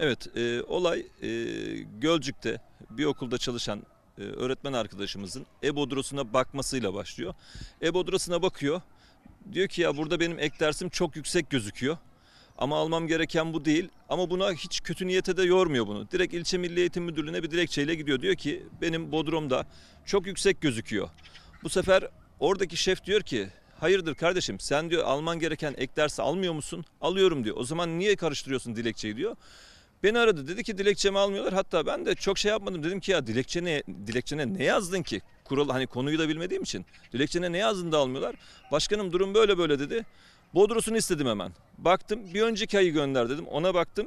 Evet, e, olay e, Gölcük'te bir okulda çalışan e, öğretmen arkadaşımızın e-bodrosuna bakmasıyla başlıyor. E-bodrosuna bakıyor. Diyor ki ya burada benim ek dersim çok yüksek gözüküyor. Ama almam gereken bu değil. Ama buna hiç kötü niyete de yormuyor bunu. Direkt ilçe milli eğitim müdürlüğüne bir dilekçeyle gidiyor. Diyor ki benim bodrumda çok yüksek gözüküyor. Bu sefer oradaki şef diyor ki hayırdır kardeşim sen diyor alman gereken ek dersi almıyor musun? Alıyorum diyor. O zaman niye karıştırıyorsun dilekçeyi diyor. Beni aradı dedi ki dilekçemi almıyorlar. Hatta ben de çok şey yapmadım. Dedim ki ya dilekçene, dilekçene ne yazdın ki? Kural hani konuyu da bilmediğim için. Dilekçene ne yazdın da almıyorlar. Başkanım durum böyle böyle dedi. Bodros'unu istedim hemen. Baktım bir önceki ayı gönder dedim. Ona baktım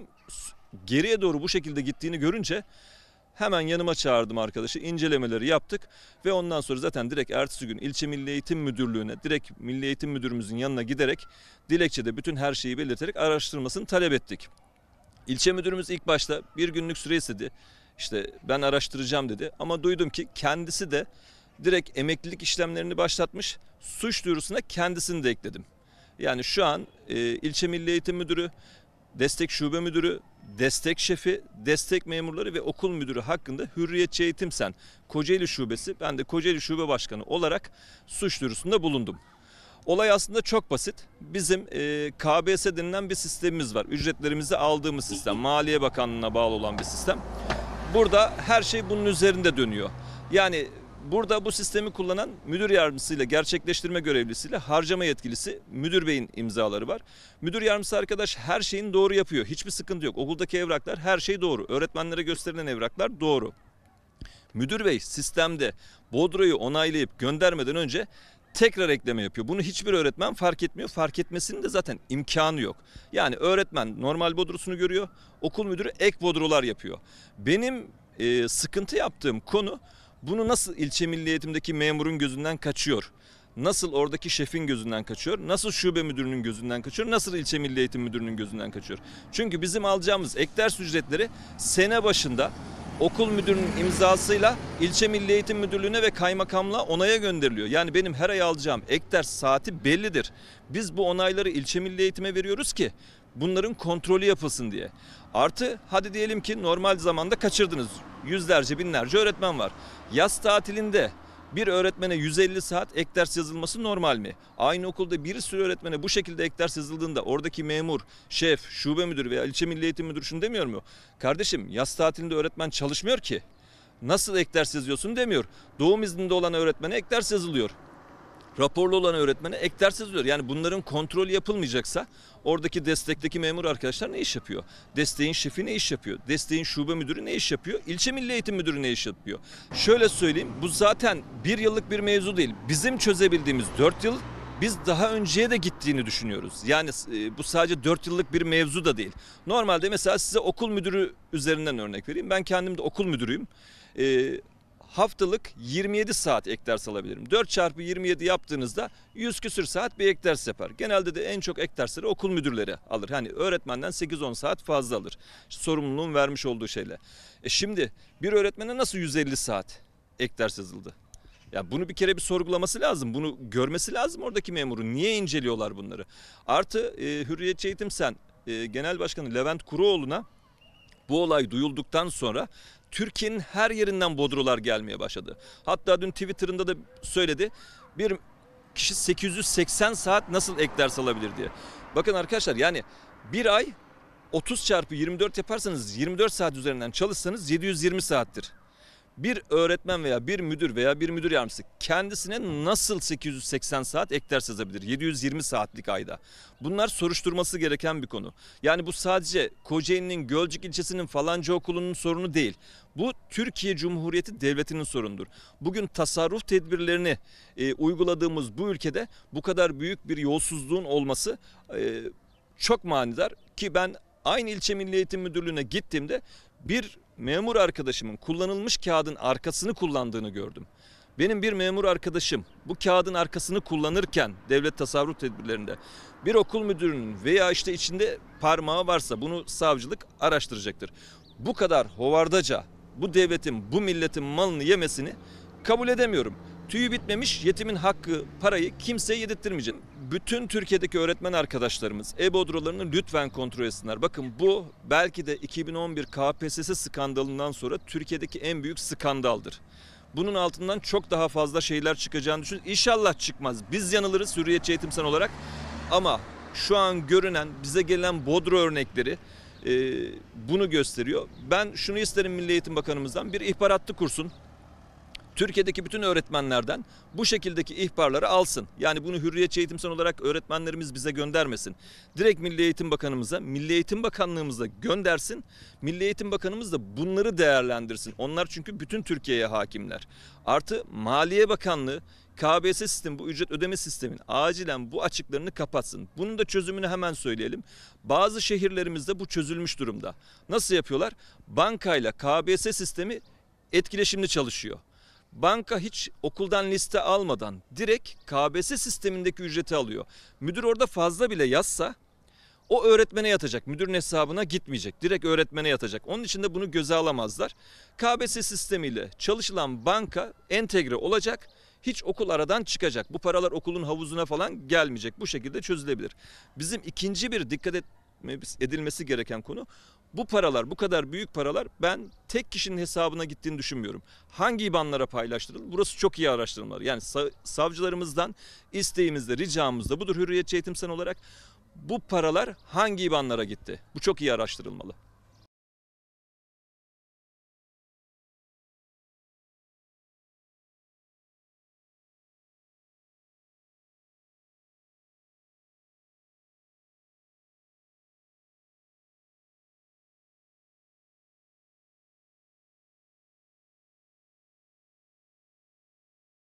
geriye doğru bu şekilde gittiğini görünce hemen yanıma çağırdım arkadaşı. İncelemeleri yaptık ve ondan sonra zaten direkt ertesi gün ilçe Milli Eğitim Müdürlüğü'ne direkt Milli Eğitim Müdürümüzün yanına giderek dilekçede bütün her şeyi belirterek araştırmasını talep ettik. İlçe müdürümüz ilk başta bir günlük süre istedi. İşte ben araştıracağım dedi. Ama duydum ki kendisi de direkt emeklilik işlemlerini başlatmış. Suç duyurusuna kendisini de ekledim. Yani şu an e, ilçe milli eğitim müdürü, destek şube müdürü, destek şefi, destek memurları ve okul müdürü hakkında Hürriyetçi Eğitim Sen Kocaeli Şubesi, ben de Kocaeli Şube Başkanı olarak suç duyurusunda bulundum. Olay aslında çok basit. Bizim e, KBS denilen bir sistemimiz var. Ücretlerimizi aldığımız sistem. Maliye Bakanlığı'na bağlı olan bir sistem. Burada her şey bunun üzerinde dönüyor. Yani burada bu sistemi kullanan müdür yardımcısıyla gerçekleştirme görevlisiyle harcama yetkilisi müdür beyin imzaları var. Müdür yardımcısı arkadaş her şeyin doğru yapıyor. Hiçbir sıkıntı yok. Okuldaki evraklar her şey doğru. Öğretmenlere gösterilen evraklar doğru. Müdür bey sistemde bodroyu onaylayıp göndermeden önce tekrar ekleme yapıyor. Bunu hiçbir öğretmen fark etmiyor. Fark etmesinin de zaten imkanı yok. Yani öğretmen normal bodrusunu görüyor. Okul müdürü ek bodrular yapıyor. Benim e, sıkıntı yaptığım konu bunu nasıl ilçe milli eğitimdeki memurun gözünden kaçıyor? Nasıl oradaki şefin gözünden kaçıyor? Nasıl şube müdürünün gözünden kaçıyor? Nasıl ilçe milli eğitim müdürünün gözünden kaçıyor? Çünkü bizim alacağımız ek ders ücretleri sene başında okul müdürünün imzasıyla ilçe milli eğitim müdürlüğüne ve kaymakamla onaya gönderiliyor. Yani benim her ay alacağım ek ders saati bellidir. Biz bu onayları ilçe milli eğitime veriyoruz ki bunların kontrolü yapılsın diye. Artı hadi diyelim ki normal zamanda kaçırdınız. Yüzlerce binlerce öğretmen var. Yaz tatilinde bir öğretmene 150 saat ek ders yazılması normal mi? Aynı okulda bir sürü öğretmene bu şekilde ek ders yazıldığında oradaki memur, şef, şube müdürü veya ilçe milli eğitim müdürü şunu demiyor mu? Kardeşim yaz tatilinde öğretmen çalışmıyor ki. Nasıl ek ders yazıyorsun demiyor. Doğum izninde olan öğretmene ek ders yazılıyor raporlu olan öğretmene ek ders yazıyor. Yani bunların kontrol yapılmayacaksa oradaki destekteki memur arkadaşlar ne iş yapıyor? Desteğin şefi ne iş yapıyor? Desteğin şube müdürü ne iş yapıyor? İlçe milli eğitim müdürü ne iş yapıyor? Şöyle söyleyeyim bu zaten bir yıllık bir mevzu değil. Bizim çözebildiğimiz dört yıl biz daha önceye de gittiğini düşünüyoruz. Yani e, bu sadece 4 yıllık bir mevzu da değil. Normalde mesela size okul müdürü üzerinden örnek vereyim. Ben kendim de okul müdürüyüm. E, haftalık 27 saat ek ders alabilirim. 4 çarpı 27 yaptığınızda 100 küsür saat bir ek ders yapar. Genelde de en çok ek okul müdürleri alır. Hani öğretmenden 8-10 saat fazla alır. Sorumluluğun vermiş olduğu şeyle. E şimdi bir öğretmene nasıl 150 saat ek ders yazıldı? Ya bunu bir kere bir sorgulaması lazım. Bunu görmesi lazım oradaki memuru. Niye inceliyorlar bunları? Artı e, Hürriyetçi Eğitim Sen e, Genel Başkanı Levent Kuruoğlu'na bu olay duyulduktan sonra Türkiye'nin her yerinden bodrolar gelmeye başladı. Hatta dün Twitter'ında da söyledi. Bir kişi 880 saat nasıl ek ders alabilir diye. Bakın arkadaşlar yani bir ay 30 çarpı 24 yaparsanız 24 saat üzerinden çalışsanız 720 saattir bir öğretmen veya bir müdür veya bir müdür yardımcısı kendisine nasıl 880 saat ek ders yazabilir? 720 saatlik ayda. Bunlar soruşturması gereken bir konu. Yani bu sadece Kocaeli'nin Gölcük ilçesinin falanca okulunun sorunu değil. Bu Türkiye Cumhuriyeti Devleti'nin sorundur Bugün tasarruf tedbirlerini e, uyguladığımız bu ülkede bu kadar büyük bir yolsuzluğun olması e, çok manidar ki ben aynı ilçe Milli Eğitim Müdürlüğü'ne gittiğimde bir memur arkadaşımın kullanılmış kağıdın arkasını kullandığını gördüm. Benim bir memur arkadaşım bu kağıdın arkasını kullanırken devlet tasarruf tedbirlerinde bir okul müdürünün veya işte içinde parmağı varsa bunu savcılık araştıracaktır. Bu kadar hovardaca bu devletin bu milletin malını yemesini kabul edemiyorum. Tüyü bitmemiş yetimin hakkı parayı kimseye yedirtmeyeceğim. Bütün Türkiye'deki öğretmen arkadaşlarımız e-bodrolarını lütfen kontrol etsinler. Bakın bu belki de 2011 KPSS skandalından sonra Türkiye'deki en büyük skandaldır. Bunun altından çok daha fazla şeyler çıkacağını düşün. İnşallah çıkmaz. Biz yanılırız hürriyetçi eğitimsel olarak. Ama şu an görünen bize gelen bodro örnekleri e, bunu gösteriyor. Ben şunu isterim Milli Eğitim Bakanımızdan bir ihbar hattı kursun. Türkiye'deki bütün öğretmenlerden bu şekildeki ihbarları alsın. Yani bunu Hürriyetçi Eğitim Sen olarak öğretmenlerimiz bize göndermesin. Direkt Milli Eğitim Bakanımıza, Milli Eğitim Bakanlığımıza göndersin. Milli Eğitim Bakanımız da bunları değerlendirsin. Onlar çünkü bütün Türkiye'ye hakimler. Artı Maliye Bakanlığı KBS sistemi bu ücret ödeme sistemin acilen bu açıklarını kapatsın. Bunun da çözümünü hemen söyleyelim. Bazı şehirlerimizde bu çözülmüş durumda. Nasıl yapıyorlar? Bankayla KBS sistemi etkileşimli çalışıyor. Banka hiç okuldan liste almadan direkt KBS sistemindeki ücreti alıyor. Müdür orada fazla bile yazsa o öğretmene yatacak. Müdürün hesabına gitmeyecek. Direkt öğretmene yatacak. Onun için de bunu göze alamazlar. KBS sistemiyle çalışılan banka entegre olacak. Hiç okul aradan çıkacak. Bu paralar okulun havuzuna falan gelmeyecek. Bu şekilde çözülebilir. Bizim ikinci bir dikkat et, edilmesi gereken konu. Bu paralar, bu kadar büyük paralar ben tek kişinin hesabına gittiğini düşünmüyorum. Hangi ibanlara paylaştırıldı? Burası çok iyi araştırılmalı. Yani savcılarımızdan isteğimizde, ricamızda budur Hürriyetçi Eğitim Sen olarak bu paralar hangi ibanlara gitti? Bu çok iyi araştırılmalı.